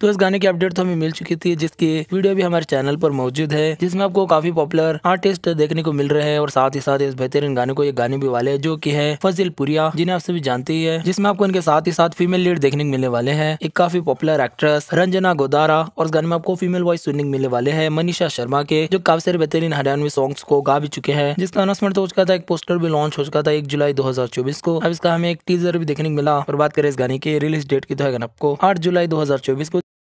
तो इस गाने की अपडेट तो हमें मिल चुकी थी जिसकी वीडियो भी हमारे चैनल पर मौजूद है जिसमें आपको काफी पॉपुलर आर्टिस्ट देखने को मिल रहे हैं और साथ ही साथ इस बेहतरीन गाने को ये गाने भी वाले है जो की है फजिल पुरिया जिन्हें आप सभी जानते ही है जिसमें आपको इनके साथ ही साथ फीमेल लीड देखने को मिलने वाले हैं एक काफी पॉपुलर एक्ट्रेस रंजना गोदारा और इस गाने में आपको फीमेल वॉइस सुनने को मिलने वाले है मनीषा शर्मा के जो काफी सारे बेहतरीन हरियाणवी सॉन्ग्स को गा भी चुके हैं जिसका अनाउंसमेंट तो हो चुका था एक पोस्टर भी लॉन्च हो चुका था एक जुलाई 2024 को अब इसका हमें एक टीजर भी देखने को मिला और बात करें इस गाने की रिलीज डेट की तो है आपको आठ जुलाई 2024 को